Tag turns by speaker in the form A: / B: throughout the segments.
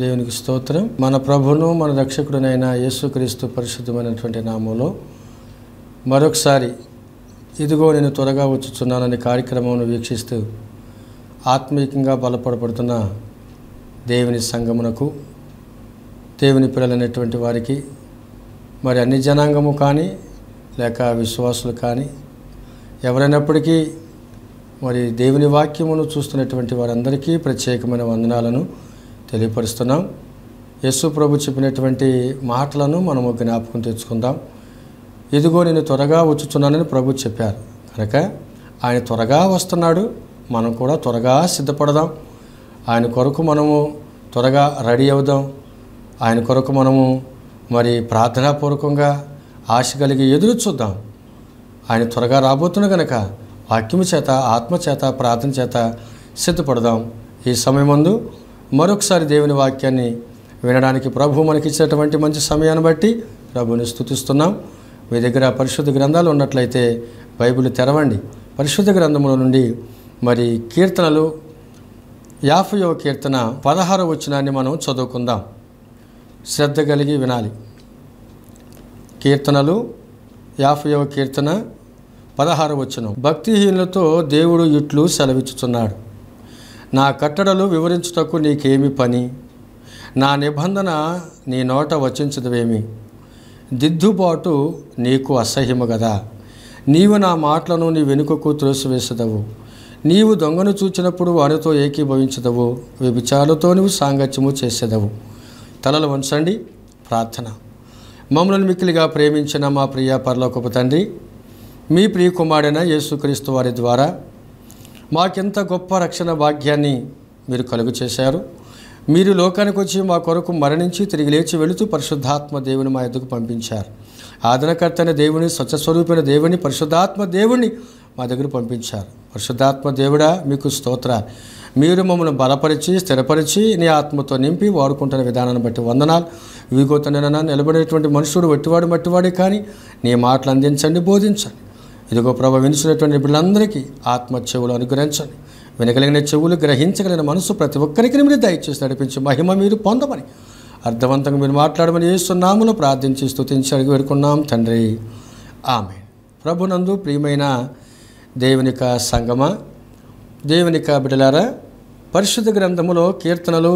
A: దేవునికి స్తోత్రం మన ప్రభును మన యేసు యేసుక్రీస్తు పరిశుద్ధమైనటువంటి నామంలో మరొకసారి ఇదిగో నేను త్వరగా వచ్చుచున్నానని కార్యక్రమంను వీక్షిస్తూ ఆత్మీయంగా బలపడబడుతున్న దేవుని సంగమునకు దేవుని పిల్లలైనటువంటి వారికి మరి అన్ని జనాంగము కానీ లేక విశ్వాసులు కానీ ఎవరైనప్పటికీ మరి దేవుని వాక్యమును చూస్తున్నటువంటి వారందరికీ ప్రత్యేకమైన వందనాలను తెలియపరుస్తున్నాం యేసు ప్రభు చెప్పినటువంటి మాటలను మనము జ్ఞాపకం తెచ్చుకుందాం ఇదిగో నేను త్వరగా వచ్చుచున్నానని ప్రభు చెప్పారు కనుక ఆయన త్వరగా వస్తున్నాడు మనం కూడా త్వరగా సిద్ధపడదాం ఆయన కొరకు మనము త్వరగా రెడీ అవుదాం ఆయన కొరకు మనము మరి ప్రార్థనాపూర్వకంగా ఆశ కలిగి ఎదురు చూద్దాం ఆయన త్వరగా రాబోతున్న కనుక వాక్యము చేత ఆత్మ చేత ప్రార్థన చేత సిద్ధపడదాం ఈ సమయం ముందు మరొకసారి దేవుని వాక్యాన్ని వినడానికి ప్రభు మనకి ఇచ్చినటువంటి మంచి సమయాన్ని బట్టి ప్రభుని స్థుతిస్తున్నాం మీ దగ్గర పరిశుద్ధ గ్రంథాలు ఉన్నట్లయితే బైబిల్ తెరవండి పరిశుద్ధ గ్రంథముల నుండి మరి కీర్తనలు యాఫయో కీర్తన పదహారు వచనాన్ని మనం చదువుకుందాం శ్రద్ధ కలిగి వినాలి కీర్తనలు యాఫయో కీర్తన పదహారు వచనం భక్తిహీనులతో దేవుడు ఇట్లు సెలవిచ్చుతున్నాడు నా కట్టడలు వివరించుటకు నీకేమి పని నా నిబంధన నీ నోట వచించదువేమి దిద్దుబాటు నీకు అసహ్యము కదా నీవు నా మాటలను నీ వెనుకకు త్రోసివేసదవు నీవు దొంగను చూచినప్పుడు వారితో ఏకీభవించదవు విభిచారులతో నువ్వు సాంగత్యము చేసేదవు తలలు వంచండి ప్రార్థన మమ్మల్ని మిక్కిలిగా ప్రేమించిన మా ప్రియ పర్లోకపు తండ్రి మీ కుమారుడైన యేసుక్రీస్తు వారి ద్వారా మాకెంత గొప్ప రక్షణ భాగ్యాన్ని మీరు కలుగు చేశారు మీరు లోకానికి వచ్చి మా కొరకు మరణించి తిరిగి లేచి వెళుతూ పరిశుద్ధాత్మ దేవుని మా ఎదుకు పంపించారు ఆదరణకర్త అయిన దేవుని స్వచ్ఛస్వరూపైన దేవుని పరిశుద్ధాత్మ దేవుని మా దగ్గర పంపించారు పరిశుద్ధాత్మ దేవుడా మీకు స్తోత్ర మీరు మమ్మల్ని బలపరిచి స్థిరపరిచి నీ ఆత్మతో నింపి వాడుకుంటున్న విధానాన్ని బట్టి వందనాలు విగోతనైనా నిలబడేటువంటి మనుషుడు వట్టివాడు మట్టివాడే కానీ నీ మాటలు అందించండి బోధించండి ఇదిగో ప్రభు వినిచినటువంటి బిడ్డలందరికీ ఆత్మ చెవులు అనుగ్రహించండి వినగలిగిన చెవులు గ్రహించగలిగిన మనసు ప్రతి ఒక్కరికి మీరు దయచేసి నడిపించి మహిమ మీరు పొందమని అర్థవంతంగా మీరు మాట్లాడమని ఏసునాములో ప్రార్థించి స్థుతించి అడిగి పెడుకున్నాం తండ్రి ఆమె ప్రభునందు ప్రియమైన దేవునిక సంగమ దేవునిక బిడలారా పరిశుద్ధ గ్రంథములో కీర్తనలు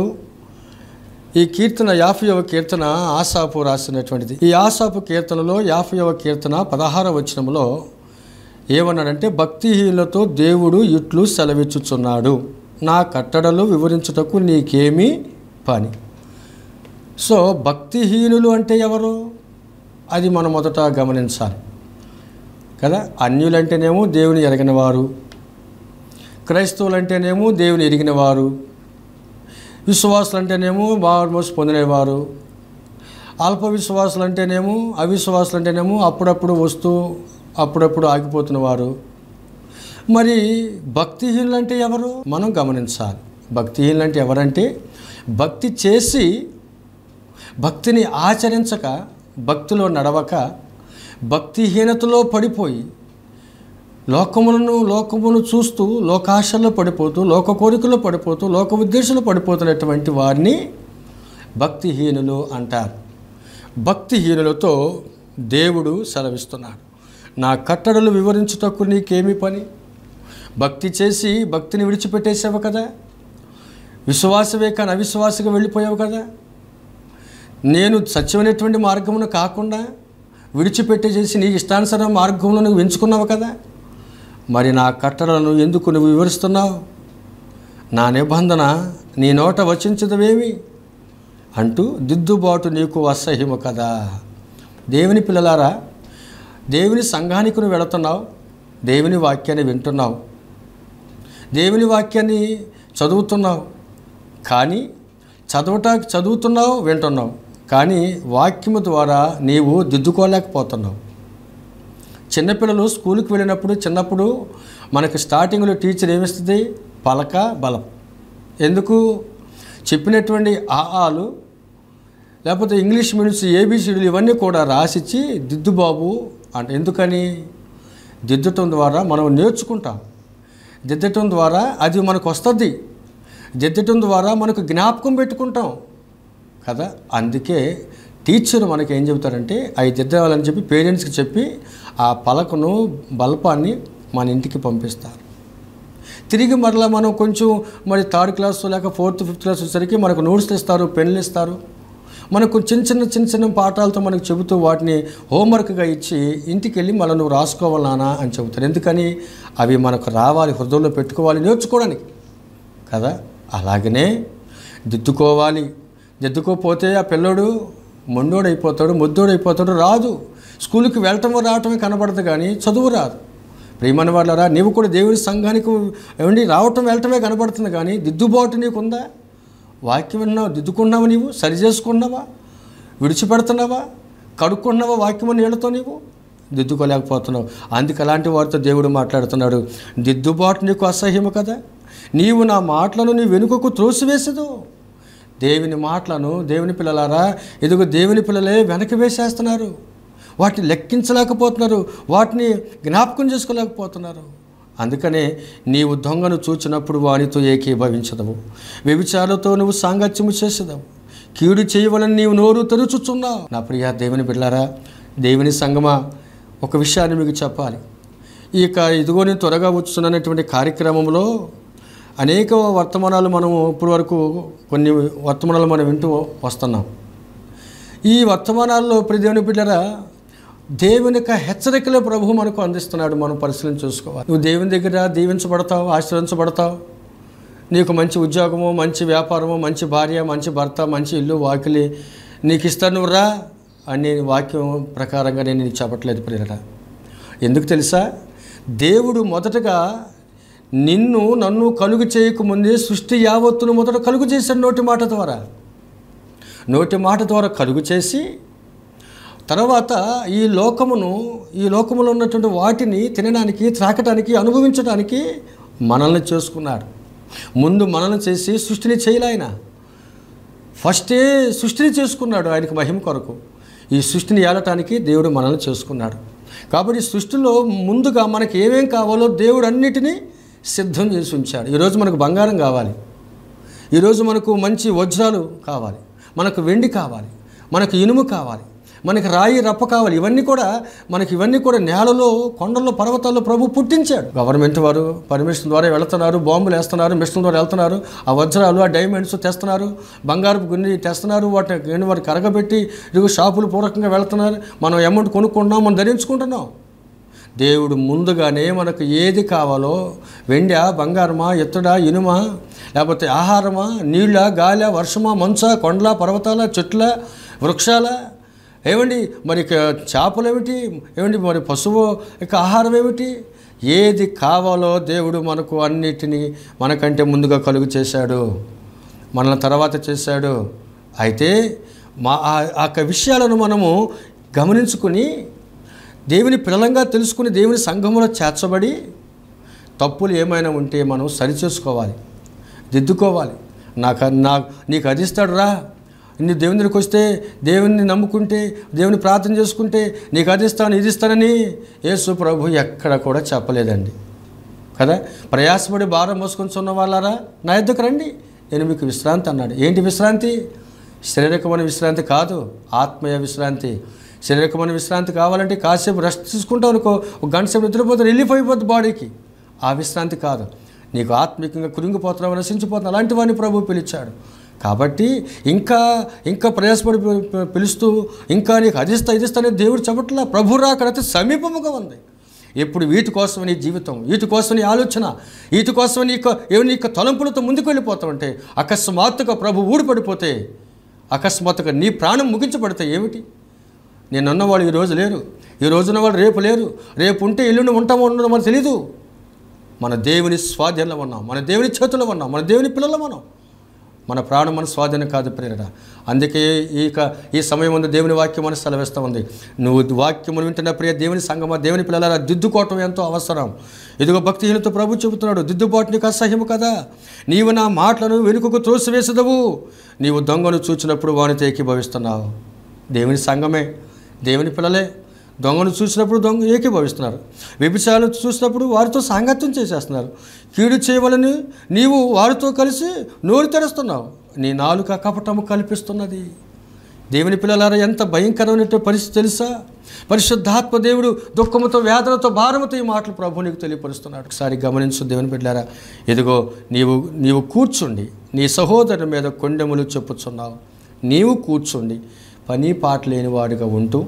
A: ఈ కీర్తన యాఫయవ కీర్తన ఆసాపు రాసినటువంటిది ఈ ఆసాపు కీర్తనలో యాఫయవ కీర్తన పదహార వచనములో ఏమన్నాడంటే భక్తిహీనులతో దేవుడు ఇట్లు సెలవిచ్చుచున్నాడు నా కట్టడలు వివరించుటకు నీకేమీ పని సో భక్తిహీనులు అంటే ఎవరు అది మనం మొదట గమనించాలి కదా అన్యులంటేనేమో దేవుని ఎరగినవారు క్రైస్తవులంటేనేమో దేవుని ఎరిగినవారు విశ్వాసులంటేనేమో బావర్మోస్ పొందినవారు అల్ప అంటేనేమో అవిశ్వాసులు అంటేనేమో అప్పుడప్పుడు వస్తూ అప్పుడప్పుడు ఆగిపోతున్న వారు మరి భక్తిహీనులు అంటే ఎవరు మనం గమనించాలి భక్తిహీనులు అంటే ఎవరంటే భక్తి చేసి భక్తిని ఆచరించక భక్తిలో నడవక భక్తిహీనతలో పడిపోయి లోకములను లోకమును చూస్తూ లోకాశల్లో పడిపోతూ లోక కోరికలో పడిపోతూ లోక ఉద్దేశంలో పడిపోతున్నటువంటి వారిని భక్తిహీనులు అంటారు భక్తిహీనులతో దేవుడు సెలవిస్తున్నాడు నా కట్టడలు వివరించుటకు నీకేమి పని భక్తి చేసి భక్తిని విడిచిపెట్టేసావు కదా విశ్వాసమే కానీ అవిశ్వాసగా వెళ్ళిపోయావు కదా నేను సత్యమైనటువంటి మార్గమును కాకుండా చేసి నీ ఇష్టానుసర మార్గంలో నువ్వు ఎంచుకున్నావు కదా మరి నా కట్టడలను ఎందుకు నువ్వు వివరిస్తున్నావు నా నిబంధన నీ నోట వచించదవేమి అంటూ దిద్దుబాటు నీకు అసహ్యము కదా దేవుని పిల్లలారా దేవుని సంఘానికి నువ్వు వెళుతున్నావు దేవుని వాక్యాన్ని వింటున్నావు దేవుని వాక్యాన్ని చదువుతున్నావు కానీ చదవటానికి చదువుతున్నావు వింటున్నావు కానీ వాక్యము ద్వారా నీవు దిద్దుకోలేకపోతున్నావు చిన్నపిల్లలు స్కూల్కి వెళ్ళినప్పుడు చిన్నప్పుడు మనకు స్టార్టింగ్లో టీచర్ ఏమిస్తుంది పలక బలం ఎందుకు చెప్పినటువంటి ఆలు లేకపోతే ఇంగ్లీష్ మీడియం ఏబీసీడీలు ఇవన్నీ కూడా రాసిచ్చి దిద్దుబాబు అంటే ఎందుకని దిద్దటం ద్వారా మనం నేర్చుకుంటాం దిద్దటం ద్వారా అది మనకు వస్తుంది దిద్దటం ద్వారా మనకు జ్ఞాపకం పెట్టుకుంటాం కదా అందుకే టీచర్ మనకి ఏం చెబుతారంటే అవి దిద్దవాలని చెప్పి పేరెంట్స్కి చెప్పి ఆ పలకను బల్పాన్ని మన ఇంటికి పంపిస్తారు తిరిగి మరలా మనం కొంచెం మరి థర్డ్ క్లాస్ లేక ఫోర్త్ ఫిఫ్త్ క్లాస్ వచ్చేసరికి మనకు నోట్స్లు ఇస్తారు పెన్లు ఇస్తారు మనకు చిన్న చిన్న చిన్న చిన్న పాఠాలతో మనకు చెబుతూ వాటిని హోంవర్క్గా ఇచ్చి ఇంటికి వెళ్ళి మళ్ళీ నువ్వు రాసుకోవాలి నానా అని చెబుతాను ఎందుకని అవి మనకు రావాలి హృదయంలో పెట్టుకోవాలి నేర్చుకోవడానికి కదా అలాగనే దిద్దుకోవాలి దిద్దుకోపోతే ఆ పిల్లడు మొండోడైపోతాడు మొద్దోడైపోతాడు రాదు స్కూల్కి వెళ్ళటం రావటమే కనబడదు కానీ చదువు రాదు ప్రియమైన వాళ్ళరా నీవు కూడా దేవుడి సంఘానికి ఏమండి రావటం వెళ్ళటమే కనబడుతుంది కానీ దిద్దుబాటు నీకుందా వాక్యం విన్నావు దిద్దుకున్నావా నీవు సరి చేసుకున్నావా విడిచిపెడుతున్నావా కడుక్కున్నావా వాక్యము నీళ్ళతో నీవు దిద్దుకోలేకపోతున్నావు అందుకు అలాంటి వారితో దేవుడు మాట్లాడుతున్నాడు దిద్దుబాటు నీకు అసహ్యము కదా నీవు నా మాటలను నీ వెనుకకు త్రోసివేసదు దేవుని మాటలను దేవుని పిల్లలారా ఎదుగు దేవుని పిల్లలే వెనక్కి వేసేస్తున్నారు వాటిని లెక్కించలేకపోతున్నారు వాటిని జ్ఞాపకం చేసుకోలేకపోతున్నారు అందుకనే నీవు దొంగను చూచినప్పుడు వానితో ఏకీభవించదవు వ్యభిచారులతో నువ్వు సాంగత్యము చేసేదవు కీడు చేయవలని నీవు నోరు తెరుచుచున్నావు నా ప్రియా దేవుని బిడ్డారా దేవుని సంగమా ఒక విషయాన్ని మీకు చెప్పాలి ఇక ఇదిగో నేను త్వరగా వచ్చుతున్నటువంటి కార్యక్రమంలో అనేక వర్తమానాలు మనం ఇప్పటి వరకు కొన్ని వర్తమానాలు మనం వింటూ వస్తున్నాం ఈ వర్తమానాల్లో ప్రతి దేవుని బిడ్డరా దేవుని యొక్క హెచ్చరికలు ప్రభు మనకు అందిస్తున్నాడు మనం పరిశీలన చూసుకోవాలి నువ్వు దేవుని దగ్గర దీవించబడతావు ఆశ్రయించబడతావు నీకు మంచి ఉద్యోగము మంచి వ్యాపారము మంచి భార్య మంచి భర్త మంచి ఇల్లు వాకిలి నీకు ఇస్తాను రా అని వాక్యం ప్రకారంగా నేను నీకు చెప్పట్లేదు ప్రియుడ ఎందుకు తెలుసా దేవుడు మొదటగా నిన్ను నన్ను కలుగు చేయకముందే సృష్టి యావత్తును మొదట కలుగు చేశాడు నోటి మాట ద్వారా నోటి మాట ద్వారా కలుగు చేసి తర్వాత ఈ లోకమును ఈ లోకములో ఉన్నటువంటి వాటిని తినడానికి త్రాకటానికి అనుభవించడానికి మనల్ని చేసుకున్నాడు ముందు మనల్ని చేసి సృష్టిని చేయలేయన ఫస్టే సృష్టిని చేసుకున్నాడు ఆయనకు మహిమ కొరకు ఈ సృష్టిని ఏలటానికి దేవుడు మనల్ని చేసుకున్నాడు కాబట్టి సృష్టిలో ముందుగా మనకి ఏమేం కావాలో దేవుడు అన్నిటినీ సిద్ధం చేసి ఉంచాడు ఈరోజు మనకు బంగారం కావాలి ఈరోజు మనకు మంచి వజ్రాలు కావాలి మనకు వెండి కావాలి మనకు ఇనుము కావాలి మనకి రాయి రప్ప కావాలి ఇవన్నీ కూడా మనకి ఇవన్నీ కూడా నేలలో కొండల్లో పర్వతాల్లో ప్రభు పుట్టించాడు గవర్నమెంట్ వారు పర్మిషన్ ద్వారా వెళుతున్నారు బాంబులు వేస్తున్నారు మిషన్ ద్వారా వెళ్తున్నారు ఆ వజ్రాలు ఆ డైమండ్స్ తెస్తున్నారు బంగారపు గున్ని తెస్తున్నారు వాటిని వారు కరగబెట్టి ఇదిగో షాపులు పూర్వకంగా వెళుతున్నారు మనం అమౌంట్ కొనుక్కుంటున్నాం మనం ధరించుకుంటున్నాం దేవుడు ముందుగానే మనకు ఏది కావాలో వెండి బంగారమా ఎత్తుడా ఇనుమ లేకపోతే ఆహారమా నీళ్ళ గాలి వర్షమా మంచా కొండల పర్వతాల చెట్ల వృక్షాల ఏమండి మరి చేపలు ఏమిటి ఏమండి మరి పశువు యొక్క ఆహారం ఏమిటి ఏది కావాలో దేవుడు మనకు అన్నిటినీ మనకంటే ముందుగా కలుగు చేశాడు మనల్ని తర్వాత చేశాడు అయితే మా ఆ విషయాలను మనము గమనించుకుని దేవుని పిల్లలంగా తెలుసుకుని దేవుని సంఘంలో చేర్చబడి తప్పులు ఏమైనా ఉంటే మనం సరిచేసుకోవాలి దిద్దుకోవాలి నాకు నా నీకు అదిస్తాడు రా నీ దేవునికి వస్తే దేవుణ్ణి నమ్ముకుంటే దేవుని ప్రార్థన చేసుకుంటే నీకు అది ఇస్తాను ఇది ఇస్తానని యేసు ప్రభు ఎక్కడ కూడా చెప్పలేదండి కదా ప్రయాసపడి భారం మోసుకొని వాళ్ళారా నా ఎద్దుకు రండి నేను మీకు విశ్రాంతి అన్నాడు ఏంటి విశ్రాంతి శారీరకమైన విశ్రాంతి కాదు ఆత్మీయ విశ్రాంతి శారీరకమైన విశ్రాంతి కావాలంటే కాసేపు రెస్ట్ తీసుకుంటావు అనుకో ఒక గంట సేపు నిద్రపోతే రిలీఫ్ అయిపోతుంది బాడీకి ఆ విశ్రాంతి కాదు నీకు ఆత్మికంగా కురింగిపోతున్నావు నశించిపోతున్నావు అలాంటి వాడిని ప్రభు పిలిచాడు కాబట్టి ఇంకా ఇంకా ప్రయాసపడి పిలుస్తూ ఇంకా నీకు అదిస్తా ఇదిస్తా దేవుడు చెప్పట్లా ప్రభు అక్కడైతే సమీపముగా ఉంది ఇప్పుడు వీటి కోసం నీ జీవితం వీటి కోసం నీ ఆలోచన వీటి కోసం నీ ఏమి నీ తలంపులతో ముందుకు అంటే అకస్మాత్తుగా ప్రభు ఊడిపడిపోతే అకస్మాత్తుగా నీ ప్రాణం ముగించబడితే ఏమిటి నేనున్న వాళ్ళు ఈరోజు లేరు ఈ రోజున రేపు లేరు రేపు ఉంటే ఎల్లుండి ఉంటామో ఉండడం మనకు తెలీదు మన దేవుని స్వాధీనంలో ఉన్నాం మన దేవుని చేతుల్లో ఉన్నాం మన దేవుని పిల్లలు మనం మన ప్రాణం మన స్వాధీనం కాదు ప్రేరణ అందుకే ఈ ఈ సమయం ముందు దేవుని వాక్యం అని సెలవిస్తూ ఉంది నువ్వు వాక్యమును వింటున్న ప్రియ దేవుని సంగమ దేవుని పిల్లల దిద్దుకోవటం ఎంతో అవసరం ఇదిగో భక్తిహీనత ప్రభు చెబుతున్నాడు దిద్దుబాటు నీకు అసహ్యము కదా నీవు నా మాటలను వెనుకకు తోసివేసదవు నీవు దొంగను చూచినప్పుడు వానితో ఏకీభవిస్తున్నావు దేవుని సంగమే దేవుని పిల్లలే దొంగను చూసినప్పుడు దొంగ ఏకీభవిస్తున్నారు వ్యభిచారం చూసినప్పుడు వారితో సాంగత్యం చేసేస్తున్నారు కీడు చేయవలని నీవు వారితో కలిసి నోరు తెరుస్తున్నావు నీ నాలుక కపటము కల్పిస్తున్నది దేవుని పిల్లలారా ఎంత భయంకరమైనటువంటి పరిస్థితి తెలుసా పరిశుద్ధాత్మ దేవుడు దుఃఖముతో వేదనతో భారముతో ఈ మాటలు ప్రభు నీకు తెలియపరుస్తున్నాడు ఒకసారి గమనించు దేవుని పిల్లారా ఎదుగో నీవు నీవు కూర్చుండి నీ సహోదరుని మీద కొండెములు చెప్పుచున్నావు నీవు కూర్చుండి పని పాట లేని వాడిగా ఉంటూ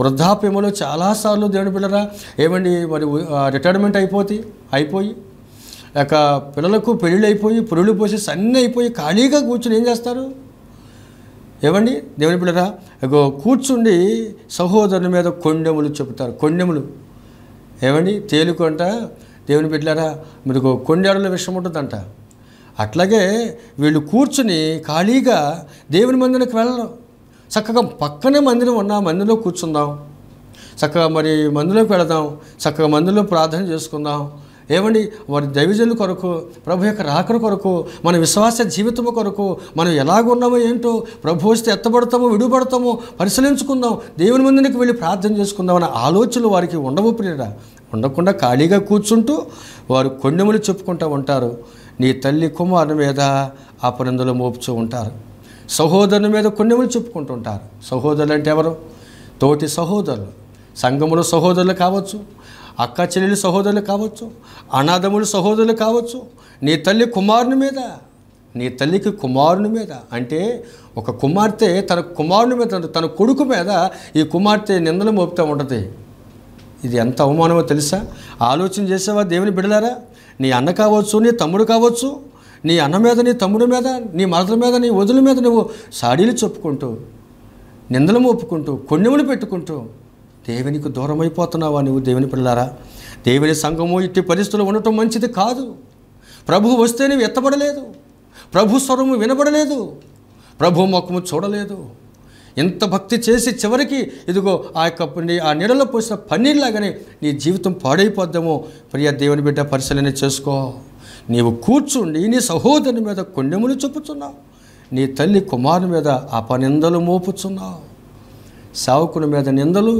A: వృద్ధాప్యములో చాలాసార్లు దేవుడి పిల్లరా ఏమండి మరి రిటైర్మెంట్ అయిపోతే అయిపోయి లేక పిల్లలకు పెళ్ళిళ్ళు అయిపోయి పురుళ్ళు పోసి సన్ని అయిపోయి ఖాళీగా కూర్చుని ఏం చేస్తారు ఏమండి దేవుని పిల్లరా కూర్చుండి సహోదరుని మీద కొండెములు చెబుతారు కొండెములు ఏమండి తేలుకు అంట దేవుని బిడ్డలారా మీకు కొండేడల విషయం ఉంటుందంట అట్లాగే వీళ్ళు కూర్చుని ఖాళీగా దేవుని మందునికి వెళ్ళరు చక్కగా పక్కనే మందిరం ఉన్న మందిరంలో కూర్చుందాం చక్కగా మరి మందులోకి వెళదాం చక్కగా మందులో ప్రార్థన చేసుకుందాం ఏమండి వారి దైవజనుల కొరకు ప్రభు యొక్క రాకరు కొరకు మన విశ్వాస జీవితము కొరకు మనం ఎలాగున్నామో ఏంటో ప్రభు వస్తే ఎత్తబడతామో విడుపడతామో పరిశీలించుకుందాం దేవుని ముందునికి వెళ్ళి ప్రార్థన చేసుకుందాం అనే ఆలోచనలు వారికి ఉండవు ప్రియరా ఉండకుండా ఖాళీగా కూర్చుంటూ వారు కొండెములు చెప్పుకుంటూ ఉంటారు నీ తల్లి కుమారుని మీద అపరందులు మోపుచూ ఉంటారు సహోదరుని మీద కొన్నిములు చెప్పుకుంటుంటారు సహోదరులు అంటే ఎవరు తోటి సహోదరులు సంఘములు సహోదరులు కావచ్చు అక్క చెల్లెలు సహోదరులు కావచ్చు అనాథములు సహోదరులు కావచ్చు నీ తల్లి కుమారుని మీద నీ తల్లికి కుమారుని మీద అంటే ఒక కుమార్తె తన కుమారుని మీద తన కొడుకు మీద ఈ కుమార్తె నిందలు మోపుతూ ఉంటుంది ఇది ఎంత అవమానమో తెలుసా ఆలోచన చేసేవా దేవుని బిడలారా నీ అన్న కావచ్చు నీ తమ్ముడు కావచ్చు నీ అన్న మీద నీ తమ్ముడి మీద నీ మరదల మీద నీ వదుల మీద నువ్వు సాడీలు చెప్పుకుంటూ నిందలు మోపుకుంటూ కొన్నెములు పెట్టుకుంటూ దేవునికి దూరం అయిపోతున్నావా నువ్వు దేవుని పిల్లారా దేవుని సంఘము ఇట్టి పరిస్థితులు ఉండటం మంచిది కాదు ప్రభు వస్తే నువ్వు ఎత్తబడలేదు ప్రభు స్వరము వినబడలేదు ప్రభు ముఖము చూడలేదు ఎంత భక్తి చేసి చివరికి ఇదిగో ఆ యొక్క ఆ నీడలో పోసిన పన్నీర్లాగానే నీ జీవితం పాడైపోద్దామో ప్రియ దేవుని బిడ్డ పరిశీలన చేసుకో నీవు కూర్చుండి నీ సహోదరుని మీద కొండెములు చెప్పుచున్నావు నీ తల్లి కుమారుని మీద అపనిందలు మోపుచున్నావు సావుకుని మీద నిందలు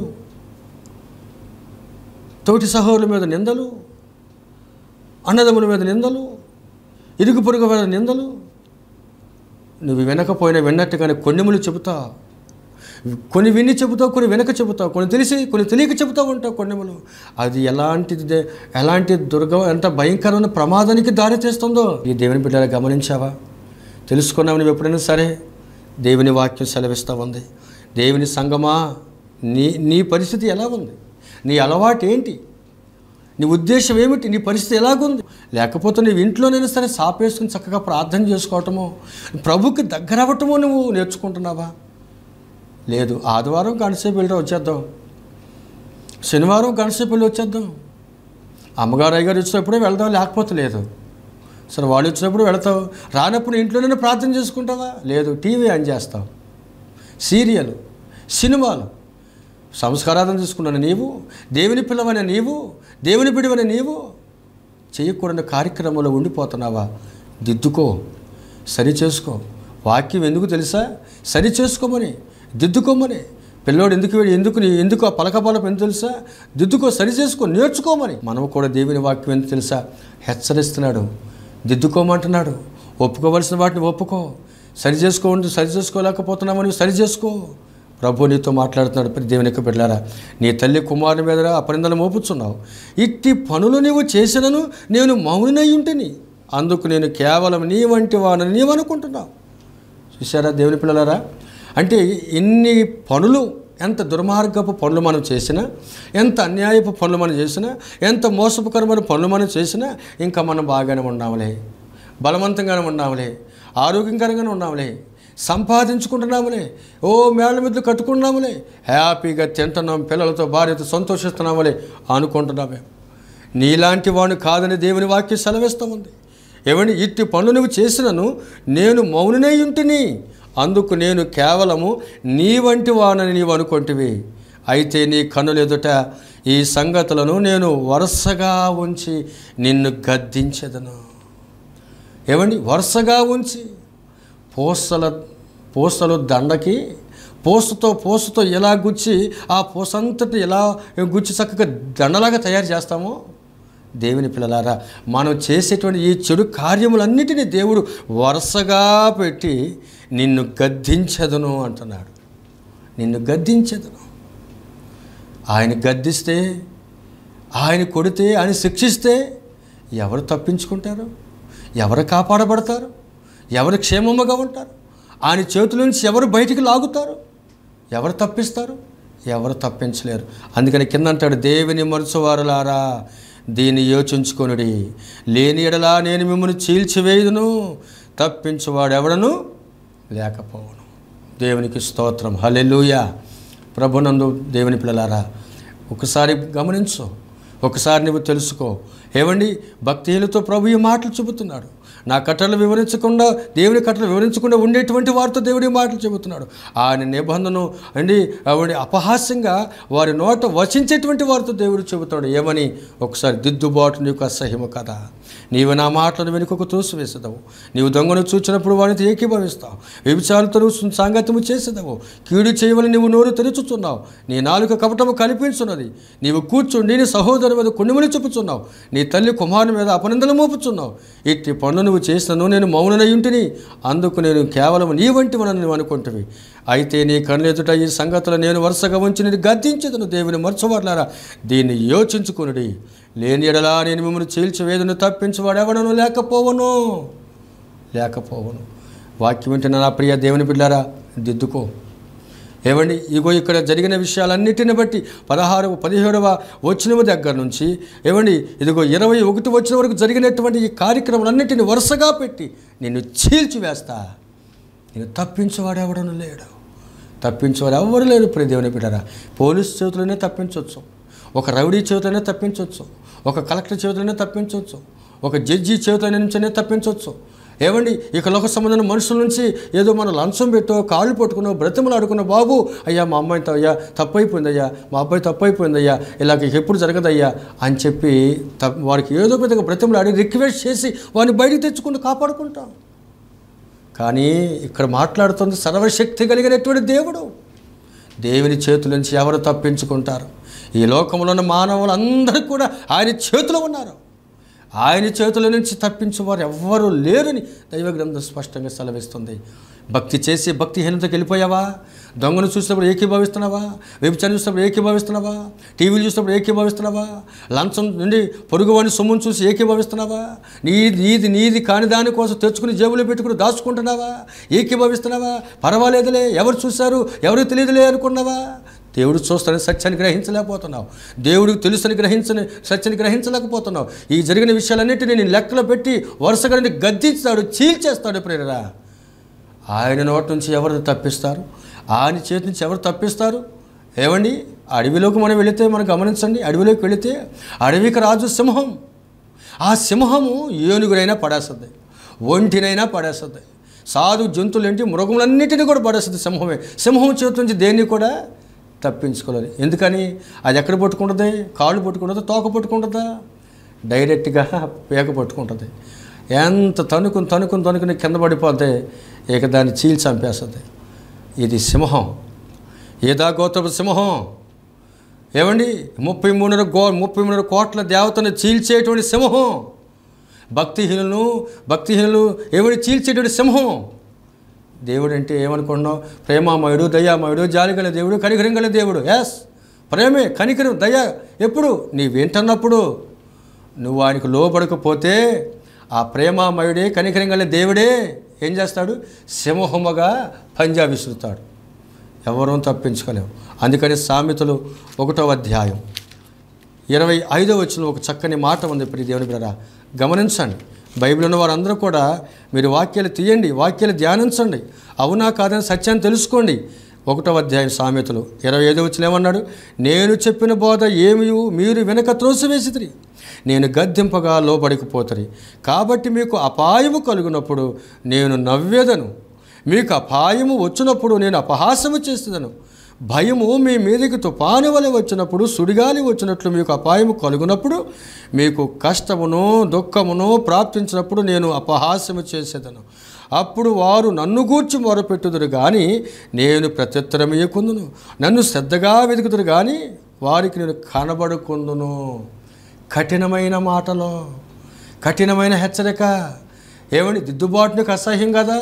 A: తోటి సహోదరుల మీద నిందలు అన్నదమ్ముల మీద నిందలు ఇరుగు పొరుగు మీద నిందలు నువ్వు వినకపోయినా విన్నట్టుగానే కొన్నిములు చెబుతావు కొన్ని విని చెబుతావు కొన్ని వెనక చెబుతావు కొన్ని తెలిసి కొన్ని తెలియక చెబుతూ ఉంటావు కొన్ని మనం అది ఎలాంటిది ఎలాంటి దుర్గం ఎంత భయంకరమైన ప్రమాదానికి దారి చేస్తుందో ఈ దేవుని బిడ్డలు గమనించావా తెలుసుకున్నావు నువ్వు ఎప్పుడైనా సరే దేవుని వాక్యం సెలవిస్తూ ఉంది దేవుని సంగమా నీ నీ పరిస్థితి ఎలా ఉంది నీ అలవాటు ఏంటి నీ ఉద్దేశం ఏమిటి నీ పరిస్థితి ఎలాగుంది లేకపోతే నువ్వు ఇంట్లోనైనా సరే సాపేసుకుని చక్కగా ప్రార్థన చేసుకోవటము ప్రభుకి దగ్గర అవ్వటమో నువ్వు నేర్చుకుంటున్నావా లేదు ఆదివారం గంటసేపు వెళ్ళి వచ్చేద్దాం శనివారం గంటసేపు వెళ్ళి వచ్చేద్దాం అమ్మగారు అయ్యగారు వచ్చినప్పుడే వెళ్దాం లేకపోతే లేదు సరే వాళ్ళు వచ్చినప్పుడు వెళతావు రానప్పుడు ఇంట్లోనే ప్రార్థన చేసుకుంటావా లేదు టీవీ ఆన్ చేస్తావు సీరియల్ సినిమాలు సంస్కారాధన తీసుకున్న నీవు దేవుని పిల్లవైన నీవు దేవుని బిడివైన నీవు చేయకూడని కార్యక్రమంలో ఉండిపోతున్నావా దిద్దుకో సరి చేసుకో వాక్యం ఎందుకు తెలుసా సరి చేసుకోమని దిద్దుకోమని పిల్లోడు ఎందుకు ఎందుకు ఎందుకు ఆ పలకబలం ఎంత తెలుసా దిద్దుకో సరి చేసుకో నేర్చుకోమని మనం కూడా దేవుని వాక్యం ఎందుకు తెలుసా హెచ్చరిస్తున్నాడు దిద్దుకోమంటున్నాడు ఒప్పుకోవలసిన వాటిని ఒప్పుకో సరి చేసుకోండి సరి చేసుకోలేకపోతున్నామని సరి చేసుకో ప్రభు నీతో మాట్లాడుతున్నాడు ప్రతి దేవుని యొక్క బిడ్డలారా నీ తల్లి కుమారుని మీద అపరిందలు మోపుచున్నావు ఇట్టి పనులు నీవు చేసినను నేను మౌనై ఉంటిని అందుకు నేను కేవలం నీ వంటి వాడని నీవనుకుంటున్నావు చూసారా దేవుని పిల్లలారా అంటే ఎన్ని పనులు ఎంత దుర్మార్గపు పనులు మనం చేసినా ఎంత అన్యాయపు పనులు మనం చేసినా ఎంత మోసపుకరమైన పనులు మనం చేసినా ఇంకా మనం బాగానే ఉన్నాములే బలవంతంగానే ఉన్నాములే ఆరోగ్యకరంగానే ఉన్నాములే సంపాదించుకుంటున్నాములే ఓ మేళ్ళ మీద కట్టుకున్నాములే హ్యాపీగా తింటున్నాం పిల్లలతో భార్యతో సంతోషిస్తున్నాములే అనుకుంటున్నామే నీలాంటి వాడు కాదని దేవుని వాక్యం సెలవిస్తూ ఉంది ఏమండి ఇట్టి పనులు నువ్వు చేసినను నేను మౌననే ఇంటిని అందుకు నేను కేవలము నీ వంటి వానని నీవు అనుకుంటువి అయితే నీ ఎదుట ఈ సంగతులను నేను వరుసగా ఉంచి నిన్ను గద్దించదను ఏమండి వరుసగా ఉంచి పూసల పూసలు దండకి పూసతో పూసతో ఎలా గుచ్చి ఆ పూసంతటి ఎలా గుచ్చి చక్కగా దండలాగా తయారు చేస్తామో దేవుని పిల్లలారా మనం చేసేటువంటి ఈ చెడు కార్యములన్నిటినీ దేవుడు వరుసగా పెట్టి నిన్ను గద్దించదును అంటున్నాడు నిన్ను గద్దించదును ఆయన గద్దిస్తే ఆయన కొడితే ఆయన శిక్షిస్తే ఎవరు తప్పించుకుంటారు ఎవరు కాపాడబడతారు ఎవరు క్షేమముగా ఉంటారు ఆయన చేతుల నుంచి ఎవరు బయటికి లాగుతారు ఎవరు తప్పిస్తారు ఎవరు తప్పించలేరు అందుకని కింద అంటాడు దేవిని మరుసవారులారా దీన్ని యోచించుకొనుడి లేని ఎడలా నేను మిమ్మల్ని చీల్చివేయుదును తప్పించువాడు ఎవడను లేకపోవడం దేవునికి స్తోత్రం హలెలుయ ప్రభునందు దేవుని పిల్లలారా ఒకసారి గమనించు ఒకసారి నువ్వు తెలుసుకో ఏమండి భక్తియులతో ప్రభు ఈ మాటలు చెబుతున్నాడు నా కట్టలు వివరించకుండా దేవుని కట్టలు వివరించకుండా ఉండేటువంటి వారితో దేవుడి మాటలు చెబుతున్నాడు ఆయన నిబంధన అండి ఆవిడ అపహాస్యంగా వారి నోట వచించేటువంటి వారితో దేవుడు చెబుతున్నాడు ఏమని ఒకసారి దిద్దుబాటు నీకు అసహ్యము కదా నీవు నా మాటలను వెనుకకు త్రోసివేసేదవు నీవు దొంగను చూచినప్పుడు వాడిని ఏకీభవిస్తావు వ్యభిచారులతో సాంగత్యము చేసేదవు కీడు చేయవని నీవు నోరు తెరుచుతున్నావు నీ నాలుక కపటము కనిపించున్నది నీవు కూర్చుండి నీ సహోదరు మీద కొన్నిమని చూపుతున్నావు నీ తల్లి కుమారుని మీద అపనిందలు మోపుచున్నావు ఇట్టి పనులు నువ్వు చేసినను నేను మౌననై ఇంటిని అందుకు నేను కేవలం నీ వంటి వనని నువ్వు అనుకుంటవి అయితే నీ కళ్ళెదుట ఈ సంగతులు నేను వరుసగా ఉంచి నేను గద్దించదును దేవుని మరచవర్లారా దీన్ని యోచించుకునుడి లేని ఎడలా నేను మిమ్మల్ని చీల్చి వేదను తప్పించువాడెవడను లేకపోవను లేకపోవను వాక్యం వింటున్న నా ప్రియ దేవుని బిడ్డారా దిద్దుకో ఏమండి ఇగో ఇక్కడ జరిగిన విషయాలన్నిటిని బట్టి పదహారవ పదిహేడవ వచ్చిన దగ్గర నుంచి ఏమండి ఇదిగో ఇరవై ఒకటి వచ్చిన వరకు జరిగినటువంటి ఈ కార్యక్రమాలన్నిటిని వరుసగా పెట్టి నేను వేస్తా నేను ఎవడను లేడు తప్పించేవాడు ఎవరు లేరు ఇప్పుడు దేవుని బిడ్డారా పోలీస్ చేతులనే తప్పించవచ్చు ఒక రౌడీ చేతులనే తప్పించవచ్చు ఒక కలెక్టర్ చేతులనే తప్పించవచ్చు ఒక జడ్జి చేతుల నుంచనే తప్పించవచ్చు ఏమండి ఇక లోక సంబంధం మనుషుల నుంచి ఏదో మన లంచం పెట్టో కాళ్ళు పట్టుకునో బ్రతిమలు ఆడుకున్న బాబు అయ్యా మా అమ్మాయి అయ్యా తప్పైపోయిందయ్యా మా అబ్బాయి తప్పైపోయిందయ్యా ఇలాగ ఎప్పుడు జరగదయ్యా అని చెప్పి వారికి ఏదో విధంగా బ్రతిమలు ఆడి రిక్వెస్ట్ చేసి వారిని బయటికి తెచ్చుకుంటూ కాపాడుకుంటాం కానీ ఇక్కడ మాట్లాడుతుంది సర్వశక్తి కలిగినటువంటి దేవుడు దేవుని చేతుల నుంచి ఎవరు తప్పించుకుంటారు ఈ లోకంలో ఉన్న మానవులందరూ కూడా ఆయన చేతిలో ఉన్నారు ఆయన చేతుల నుంచి తప్పించేవారు ఎవ్వరూ లేరని దైవ స్పష్టంగా సెలవిస్తుంది భక్తి చేసి భక్తిహీనతకి వెళ్ళిపోయావా దొంగను చూసినప్పుడు ఏకీభవిస్తున్నావా వ్యభిచారం చూసినప్పుడు ఏకీభవిస్తున్నావా టీవీలు చూసినప్పుడు ఏకీభవిస్తున్నావా లంచం నుండి పొరుగువాడిని సొమ్మును చూసి ఏకీభవిస్తున్నావా నీది నీది నీది కాని దానికోసం తెచ్చుకుని జేబులో పెట్టుకుని దాచుకుంటున్నావా ఏకీభవిస్తున్నావా పర్వాలేదులే ఎవరు చూశారు ఎవరు తెలియదులే అనుకున్నావా దేవుడు చూస్తాడని సత్యాన్ని గ్రహించలేకపోతున్నావు దేవుడికి తెలుసుని గ్రహించని సత్యాన్ని గ్రహించలేకపోతున్నావు ఈ జరిగిన విషయాలన్నిటిని నేను లెక్కలో పెట్టి వరుసగా గద్దిస్తాడు చీల్చేస్తాడు ప్రేరరా ఆయన నోటి నుంచి ఎవరు తప్పిస్తారు ఆయన చేతి నుంచి ఎవరు తప్పిస్తారు ఏమండి అడవిలోకి మనం వెళితే మనం గమనించండి అడవిలోకి వెళితే అడవికి రాజు సింహం ఆ సింహము ఏనుగునైనా పడేస్తుంది ఒంటినైనా పడేస్తుంది సాధు ఏంటి మృగములన్నింటినీ కూడా పడేస్తుంది సింహమే సింహం చేతి నుంచి దేన్ని కూడా తప్పించుకోలేదు ఎందుకని అది ఎక్కడ పట్టుకుంటుంది కాళ్ళు పట్టుకుంటుంది తోక పట్టుకుంటుందా డైరెక్ట్గా పేక పట్టుకుంటుంది ఎంత తణుకుని తణుకుని తణుకుని కింద పడిపోతే ఇక దాన్ని చీల్ చంపేస్తుంది ఇది సింహం ఏదా గౌతమ సింహం ఏమండి ముప్పై మూడున్నర గో ముప్పై మూడున్నర కోట్ల దేవతను చీల్చేటువంటి సింహం భక్తిహీనులు భక్తిహీనులు ఏమని చీల్చేటువంటి సింహం దేవుడు అంటే ఏమనుకున్నాం ప్రేమామయుడు దయామయుడు జాలిగల దేవుడు కనికరింగల దేవుడు ఎస్ ప్రేమే కనికరం దయ ఎప్పుడు నీ వింటన్నప్పుడు నువ్వు ఆయనకు లోపడకపోతే ఆ ప్రేమామయుడే కనికరింగల దేవుడే ఏం చేస్తాడు సింహముగా పంజా విసురుతాడు ఎవరూ తప్పించుకోలేము అందుకని సామెతలు ఒకటో అధ్యాయం ఇరవై ఐదో వచ్చిన ఒక చక్కని మాట ఉంది ఇప్పుడు దేవుని బిడ్డ గమనించండి బైబిల్ ఉన్న వారందరూ కూడా మీరు వాక్యాలు తీయండి వాక్యాలు ధ్యానించండి అవునా కాదని సత్యాన్ని తెలుసుకోండి ఒకటో అధ్యాయం సామెతలు ఇరవై ఐదు వచ్చిన ఏమన్నాడు నేను చెప్పిన బోధ ఏమి మీరు వెనక త్రోసివేసిదిరి నేను గద్దెంపగా లోబడికిపోతుంది కాబట్టి మీకు అపాయము కలిగినప్పుడు నేను నవ్వేదను మీకు అపాయము వచ్చినప్పుడు నేను అపహాసము చేసేదను భయము మీ మీదకి తుపాను వలె వచ్చినప్పుడు సుడిగాలి వచ్చినట్లు మీకు అపాయము కలుగునప్పుడు మీకు కష్టమును దుఃఖమును ప్రాప్తించినప్పుడు నేను అపహాస్యము చేసేదను అప్పుడు వారు నన్ను గూర్చి మొరపెట్టుదురు కానీ నేను ప్రత్యుత్తరమయ్యకుందును నన్ను శ్రద్ధగా వెతుకుదురు కానీ వారికి నేను కనబడుకుందును కఠినమైన మాటలో కఠినమైన హెచ్చరిక ఏమని దిద్దుబాటునికి అసహ్యం కదా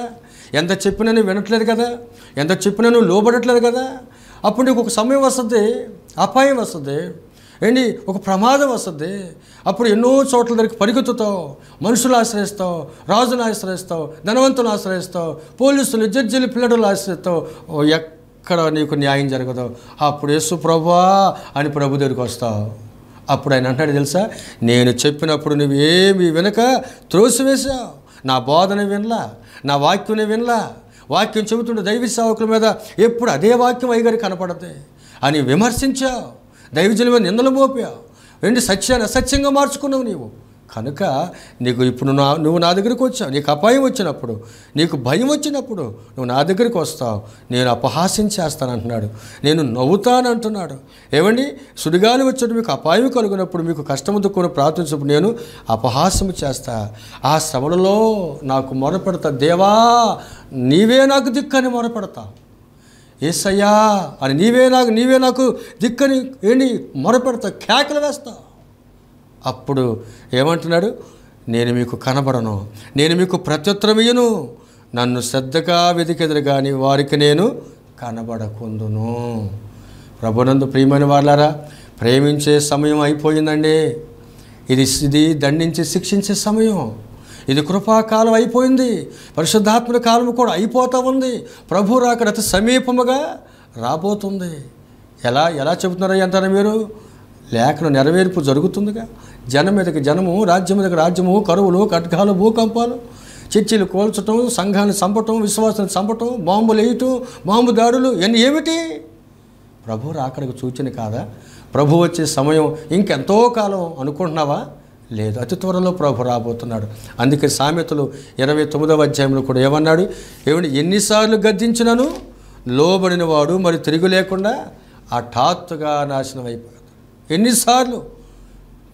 A: ఎంత చెప్పినని వినట్లేదు కదా ఎంత చెప్పినను లోబడట్లేదు కదా అప్పుడు నీకు ఒక సమయం వస్తుంది అపాయం వస్తుంది ఏంటి ఒక ప్రమాదం వస్తుంది అప్పుడు ఎన్నో చోట్ల దగ్గరికి పరిగెత్తుతావు మనుషులు ఆశ్రయిస్తావు రాజును ఆశ్రయిస్తావు ధనవంతులు ఆశ్రయిస్తావు పోలీసులు జడ్జిలు పిల్లడు ఆశ్రయిస్తావు ఎక్కడ నీకు న్యాయం జరగదు అప్పుడు యేసు ప్రభా అని ప్రభు దగ్గరికి వస్తావు అప్పుడు ఆయన అంటాడు తెలుసా నేను చెప్పినప్పుడు నువ్వేమి వినక త్రోసివేశావు నా బోధన వినలా నా వాక్యుని వినలా వాక్యం చెబుతుండే దైవ సేవకుల మీద ఎప్పుడు అదే వాక్యం అయ్యగారికి కనపడదే అని విమర్శించావు దైవజనుల మీద నిందలు మోపావు రెండు సత్యాన్ని అసత్యంగా మార్చుకున్నావు నీవు కనుక నీకు ఇప్పుడు నా నువ్వు నా దగ్గరికి వచ్చావు నీకు అపాయం వచ్చినప్పుడు నీకు భయం వచ్చినప్పుడు నువ్వు నా దగ్గరికి వస్తావు నేను అపహాస్యం అంటున్నాడు నేను నవ్వుతానంటున్నాడు ఏమండి సుడిగాలి వచ్చినప్పుడు మీకు అపాయం కలిగినప్పుడు మీకు కష్టం దుఃఖం ప్రార్థించినప్పుడు నేను అపహాస్యం చేస్తా ఆ శ్రమలలో నాకు మొరపెడతా దేవా నీవే నాకు దిక్కని మొరపెడతా ఏసయ్యా అని నీవే నాకు నీవే నాకు దిక్కని ఏంటి మొరపెడతా కేకలు వేస్తావు అప్పుడు ఏమంటున్నాడు నేను మీకు కనబడను నేను మీకు ప్రత్యుత్తరమియను నన్ను శ్రద్ధగా వెతికెదరు కానీ వారికి నేను కనబడకుందును ప్రభునందు ప్రియమైన వాళ్ళారా ప్రేమించే సమయం అయిపోయిందండి ఇది ఇది దండించి శిక్షించే సమయం ఇది కృపాకాలం అయిపోయింది పరిశుద్ధాత్మక కాలం కూడా అయిపోతూ ఉంది ప్రభు రాకడ సమీపముగా రాబోతుంది ఎలా ఎలా చెబుతున్నారో అంటారా మీరు లేఖను నెరవేర్పు జరుగుతుందిగా జనం మీదకి జనము రాజ్యం మీదకి రాజ్యము కరువులు ఖడ్గాలు భూకంపాలు చర్చిలు కోల్చటం సంఘాన్ని చంపటం విశ్వాసాన్ని చంపటం బాంబులు వేయటం బాంబు దాడులు ఎన్ని ఏమిటి ప్రభు రాకడకు సూచన కాదా ప్రభు వచ్చే సమయం ఇంకెంతో కాలం అనుకుంటున్నావా లేదు అతి త్వరలో ప్రభు రాబోతున్నాడు అందుకే సామెతలు ఇరవై తొమ్మిదవ అధ్యాయంలో కూడా ఏమన్నాడు ఏమిటి ఎన్నిసార్లు గద్దించినను లోబడినవాడు మరి తిరిగి లేకుండా హఠాత్తుగా నాశనం అయిపో ఎన్నిసార్లు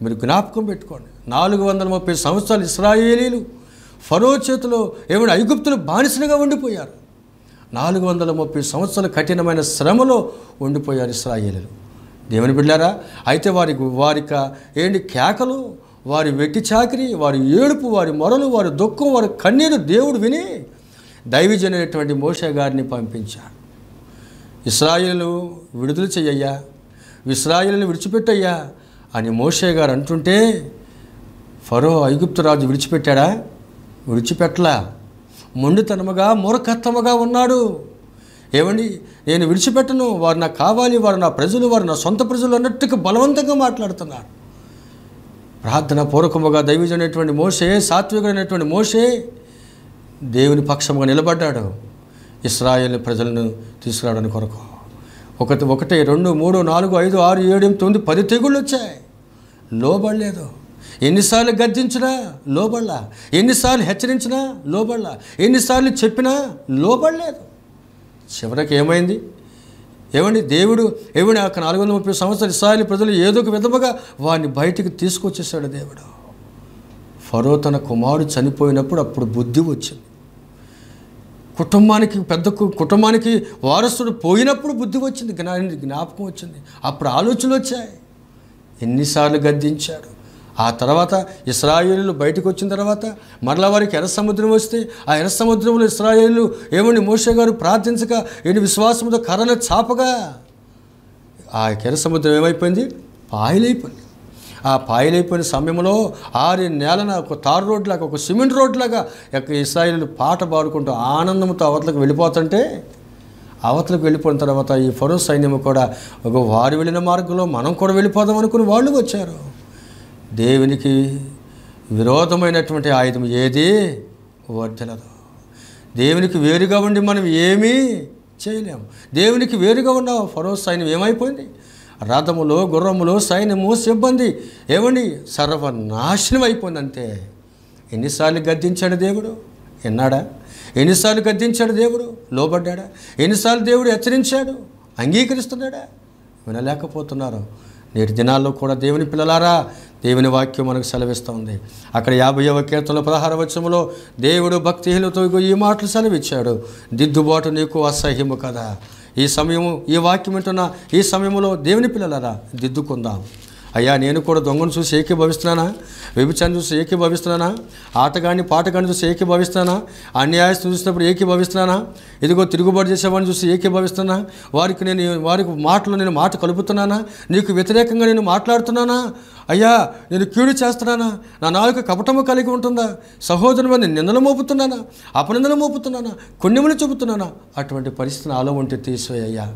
A: మీరు జ్ఞాపకం పెట్టుకోండి నాలుగు వందల ముప్పై సంవత్సరాలు ఇస్రాయేలీలు ఫరో చేతిలో ఏమైనా ఐగుప్తులు బానిసలుగా ఉండిపోయారు నాలుగు వందల ముప్పై సంవత్సరాల కఠినమైన శ్రమలో ఉండిపోయారు ఇస్రాయేలీలు దేవుని బిడ్డారా అయితే వారికి వారిక ఏంటి కేకలు వారి వెట్టి చాకిరి వారి ఏడుపు వారి మొరలు వారి దుఃఖం వారి కన్నీరు దేవుడు విని దైవజనైనటువంటి మోష గారిని పంపించాడు ఇస్రాయిలు విడుదల చెయ్యయ్యా ఇస్రాయిల్ని విడిచిపెట్టయ్యా అని మోషే గారు అంటుంటే ఫరో ఐగుప్తు రాజు విడిచిపెట్టాడా విడిచిపెట్టలా మొండితనముగా మూర్ఖత్వముగా ఉన్నాడు ఏమండి నేను విడిచిపెట్టను వారు నాకు కావాలి వారు నా ప్రజలు వారు నా సొంత ప్రజలు అన్నట్టుగా బలవంతంగా మాట్లాడుతున్నారు ప్రార్థన పూర్వకముగా దైవజనటువంటి మోసే సాత్వికుడైనటువంటి మోసే దేవుని పక్షముగా నిలబడ్డాడు ఇస్రాయల్ ప్రజలను తీసుకురావడానికి కొరకు ఒకటి ఒకటి రెండు మూడు నాలుగు ఐదు ఆరు ఏడు ఎనిమిది తొమ్మిది పది తెగుళ్ళు వచ్చాయి లోబడలేదు ఎన్నిసార్లు గర్జించినా లోబడలా ఎన్నిసార్లు హెచ్చరించినా లోబడలా ఎన్నిసార్లు చెప్పినా లోబడలేదు చివరికి ఏమైంది ఏమండి దేవుడు ఏమని ఒక నాలుగు వందల ముప్పై సంవత్సరాలు ఇస్రాయల్ ప్రజలు ఏదో ఒక విధముగా వారిని బయటికి తీసుకొచ్చేసాడు దేవుడు ఫరో తన కుమారుడు చనిపోయినప్పుడు అప్పుడు బుద్ధి వచ్చింది కుటుంబానికి పెద్ద కుటుంబానికి వారసుడు పోయినప్పుడు బుద్ధి వచ్చింది జ్ఞా జ్ఞాపకం వచ్చింది అప్పుడు ఆలోచనలు వచ్చాయి ఎన్నిసార్లు గద్దించాడు ఆ తర్వాత ఇస్రాయేలీలు బయటకు వచ్చిన తర్వాత మరలా వారికి ఎర్ర సముద్రం వస్తే ఆ ఎర్ర సముద్రంలో ఇస్రాయేలీలు ఏమని మోషే గారు ప్రార్థించక ఏమి విశ్వాసంతో కర్రను చాపగా ఆ ఎర్ర సముద్రం ఏమైపోయింది పాయలైపోయింది ఆ పాయలైపోయిన సమయంలో ఆరు నేలన ఒక తారు రోడ్లాగా ఒక సిమెంట్ రోడ్లాగా యొక్క ఇస్రాయిలు పాట పాడుకుంటూ ఆనందంతో అవతలకు వెళ్ళిపోతుంటే అవతలకు వెళ్ళిపోయిన తర్వాత ఈ ఫరో సైన్యం కూడా ఒక వారు వెళ్ళిన మార్గంలో మనం కూడా వెళ్ళిపోదాం అనుకుని వాళ్ళు వచ్చారు దేవునికి విరోధమైనటువంటి ఆయుధం ఏది వర్ధలదు దేవునికి వేరుగా ఉండి మనం ఏమీ చేయలేము దేవునికి వేరుగా ఉన్న ఫరో సైన్యం ఏమైపోయింది రథములు గుర్రములు సైన్యము సిబ్బంది ఏమండి సర్వనాశనం అయిపోయిందంతే ఎన్నిసార్లు గద్దించాడు దేవుడు విన్నాడా ఎన్నిసార్లు గద్దించాడు దేవుడు లోబడ్డాడా ఎన్నిసార్లు దేవుడు హెచ్చరించాడు అంగీకరిస్తున్నాడా వినలేకపోతున్నారు నేటి దినాల్లో కూడా దేవుని పిల్లలారా దేవుని వాక్యం మనకు సెలవిస్తుంది అక్కడ యాభైవ కీర్తన పదహార వచ్చంలో దేవుడు భక్తిహీనతో ఈ మాటలు సెలవిచ్చాడు దిద్దుబాటు నీకు అసహ్యము కదా ఈ సమయము ఈ వాక్యం వింటున్న ఈ సమయంలో దేవుని పిల్లలరా దిద్దుకుందాం అయ్యా నేను కూడా దొంగను చూసి ఏకీభవిస్తున్నానా వ్యభిచారం చూసి ఏకీభవిస్తున్నానా ఆటగాడిని పాటగాన్ని చూసి ఏకీభవిస్తున్నానా అన్యాయస్తుని చూసినప్పుడు ఏకీభవిస్తున్నానా ఇదిగో తిరుగుబాటు చేసేవాడిని చూసి ఏకీభవిస్తున్నా వారికి నేను వారికి మాటలు నేను మాట కలుపుతున్నానా నీకు వ్యతిరేకంగా నేను మాట్లాడుతున్నానా అయ్యా నేను కీడు చేస్తున్నానా నా నాలుక కపటము కలిగి ఉంటుందా సహోదరుడు నేను నిందలు మోపుతున్నానా అపనిందలు మోపుతున్నానా కొన్నిమని చూపుతున్నానా అటువంటి పరిస్థితి ఆలో ఉంటే తీసుకోయ్యా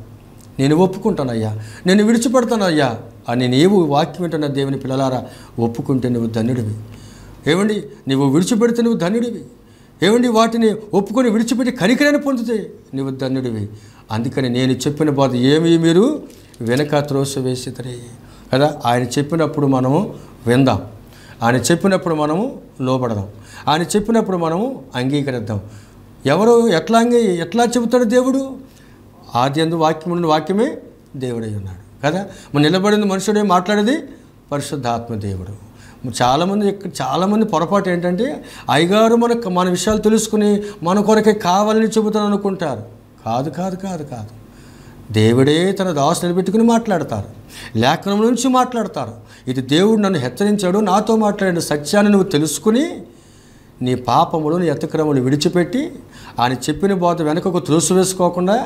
A: నేను ఒప్పుకుంటానయ్యా నేను విడిచిపెడతానయ్యా అని నీవు వాక్యం వింటున్న దేవుని పిల్లలారా ఒప్పుకుంటే నువ్వు ధన్యుడివి ఏమండి నువ్వు విడిచిపెడితే నువ్వు ధన్యుడివి ఏమండి వాటిని ఒప్పుకొని విడిచిపెట్టి కనికరని పొందితే నువ్వు ధన్యుడివి అందుకని నేను చెప్పిన బాధ ఏమి మీరు వెనక త్రోస వేసితరే కదా ఆయన చెప్పినప్పుడు మనము విందాం ఆయన చెప్పినప్పుడు మనము లోబడదాం ఆయన చెప్పినప్పుడు మనము అంగీకరిద్దాం ఎవరు ఎట్లా అంగీ ఎట్లా చెబుతాడు దేవుడు ఆది ఎందు ఉన్న వాక్యమే దేవుడై ఉన్నాడు కదా మన నిలబడిన మనుషుడే మాట్లాడేది పరిశుద్ధాత్మ దేవుడు చాలామంది చాలామంది పొరపాటు ఏంటంటే అయ్యగారు మనకు మన విషయాలు తెలుసుకుని మన కొరకే కావాలని చెబుతాను అనుకుంటారు కాదు కాదు కాదు కాదు దేవుడే తన దాసు నిలబెట్టుకుని మాట్లాడతారు లేఖనం నుంచి మాట్లాడతారు ఇది దేవుడు నన్ను హెచ్చరించాడు నాతో మాట్లాడిన సత్యాన్ని నువ్వు తెలుసుకుని నీ పాపములు నీ అతిక్రమలు విడిచిపెట్టి ఆయన చెప్పిన బోధ వెనకకు వేసుకోకుండా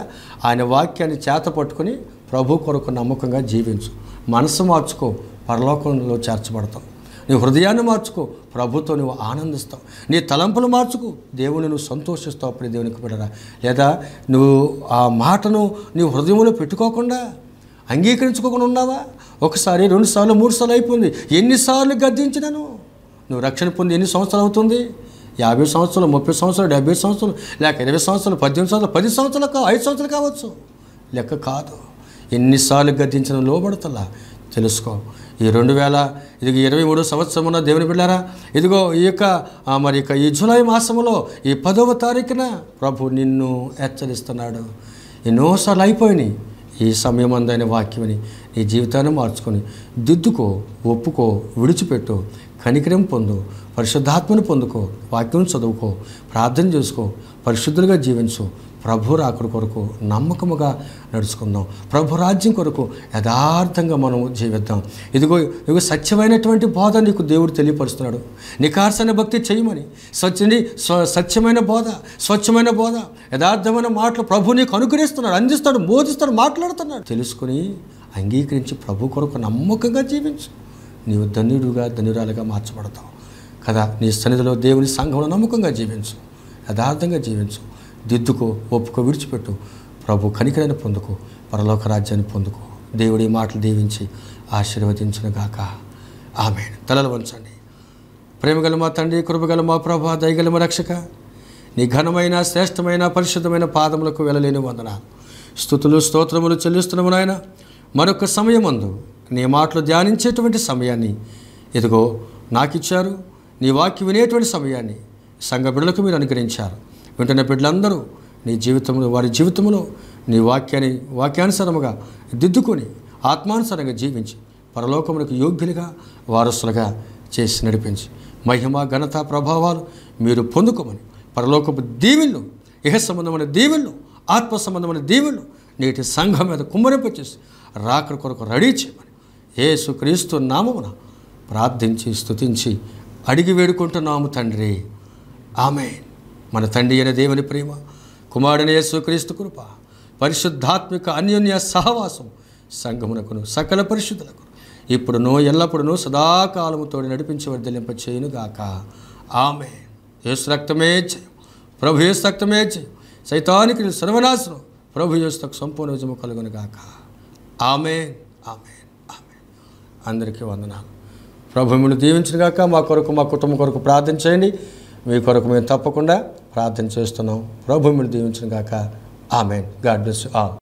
A: ఆయన వాక్యాన్ని చేత పట్టుకుని ప్రభు కొరకు నమ్మకంగా జీవించు మనసు మార్చుకో పరలోకంలో చేర్చబడతాం నీ హృదయాన్ని మార్చుకో ప్రభుత్వం నువ్వు ఆనందిస్తావు నీ తలంపులు మార్చుకో దేవుని నువ్వు సంతోషిస్తావు అప్పుడు దేవునికి పెట్టరా లేదా నువ్వు ఆ మాటను నీ హృదయంలో పెట్టుకోకుండా అంగీకరించుకోకుండా ఉన్నావా ఒకసారి రెండుసార్లు మూడుసార్లు అయిపోయింది ఎన్నిసార్లు గద్దించినాను నువ్వు రక్షణ పొంది ఎన్ని సంవత్సరాలు అవుతుంది యాభై సంవత్సరాలు ముప్పై సంవత్సరాలు డెబ్బై సంవత్సరాలు లేక ఇరవై సంవత్సరాలు పద్దెనిమిది సంవత్సరాలు పది సంవత్సరాలు కావు ఐదు సంవత్సరాలు కావచ్చు లెక్క కాదు ఎన్నిసార్లు గద్దించిన లోబడతలా తెలుసుకో ఈ రెండు వేల ఇది ఇరవై మూడు సంవత్సరమున్న దేవుని బిళ్ళారా ఇదిగో ఈ యొక్క మరి యొక్క ఈ జూలై మాసంలో ఈ పదవ తారీఖున ప్రభు నిన్ను హెచ్చరిస్తున్నాడు ఎన్నోసార్లు అయిపోయినాయి ఈ సమయం అందైన వాక్యమని నీ జీవితాన్ని మార్చుకొని దిద్దుకో ఒప్పుకో విడిచిపెట్టు కనికరం పొందు పరిశుద్ధాత్మను పొందుకో వాక్యం చదువుకో ప్రార్థన చేసుకో పరిశుద్ధులుగా జీవించు ప్రభు రాకుడు కొరకు నమ్మకముగా నడుచుకుందాం ప్రభు రాజ్యం కొరకు యథార్థంగా మనం జీవిద్దాం ఇదిగో ఇదిగో సత్యమైనటువంటి బోధ నీకు దేవుడు తెలియపరుస్తున్నాడు నికార్సన భక్తి చేయమని స్వచ్ఛని సత్యమైన బోధ స్వచ్ఛమైన బోధ యథార్థమైన మాటలు ప్రభు నీకు అనుగ్రహిస్తున్నాడు అందిస్తాడు బోధిస్తాడు మాట్లాడుతున్నాడు తెలుసుకుని అంగీకరించి ప్రభు కొరకు నమ్మకంగా జీవించు నీవు ధన్యుడుగా ధన్యురాలుగా మార్చబడతావు కదా నీ సన్నిధిలో దేవుని సంఘంలో నమ్మకంగా జీవించు యథార్థంగా జీవించు దిద్దుకో ఒప్పుకో విడిచిపెట్టు ప్రభు కనికరని పొందుకో పరలోక రాజ్యాన్ని పొందుకో దేవుడి మాటలు దీవించి ఆశీర్వదించను గాక ఆమె తలలు వంచండి ప్రేమగల మా తండ్రి కృపగల మా ప్రభ దయగల మా రక్షక నీ ఘనమైన శ్రేష్టమైన పరిశుద్ధమైన పాదములకు వెళ్ళలేని వందన స్థుతులు స్తోత్రములు చెల్లిస్తున్నాము నాయన మరొక అందు నీ మాటలు ధ్యానించేటువంటి సమయాన్ని నాకు నాకిచ్చారు నీ వాక్యం వినేటువంటి సమయాన్ని సంఘ బిడ్డలకు మీరు అనుగ్రహించారు వెంటనే బిడ్డలందరూ నీ జీవితంలో వారి జీవితంలో నీ వాక్యాన్ని వాక్యానుసారముగా దిద్దుకొని ఆత్మానుసారంగా జీవించి పరలోకములకు యోగ్యులుగా వారసులుగా చేసి నడిపించి మహిమ ఘనత ప్రభావాలు మీరు పొందుకోమని పరలోకపు దీవెళ్ళు ఇహ సంబంధమైన దీవెళ్ళు ఆత్మ సంబంధమైన దీవెళ్ళు నేటి సంఘం మీద కుమ్మరింపు చేసి రాకడ కొరకు రెడీ చేయమని ఏసుక్రీస్తు నామమున ప్రార్థించి స్తుతించి అడిగి వేడుకుంటున్నాము తండ్రి ఆమె మన తండ్రి అయిన దేవుని ప్రేమ కుమారుని యేసుక్రీస్తు కృప పరిశుద్ధాత్మిక అన్యోన్య సహవాసం సంఘమునకును సకల పరిశుద్ధులకు ఇప్పుడునో ఎల్లప్పుడునూ సదాకాలముతో నడిపించి వర్ధలింప చేయునుగాక ఆమె యేసు రక్తమే చేయం ప్రభు యేసు రక్తమే చేయం సైతానికి సర్వనాశనం ప్రభు యేసుకు సంపూర్ణ విజయము కలుగునుగాక ఆమె ఆమె ఆమె అందరికీ వందనాలు ప్రభు మిమ్మల్ని దీవించినగాక మా కొరకు మా కుటుంబం కొరకు ప్రార్థన చేయండి మీ కొరకు మేము తప్పకుండా ప్రార్థన చేస్తున్నాం ప్రభు మిమ్మల్ని దీవించినగాక ఆమె గాడ్ బ్లెస్ ఆల్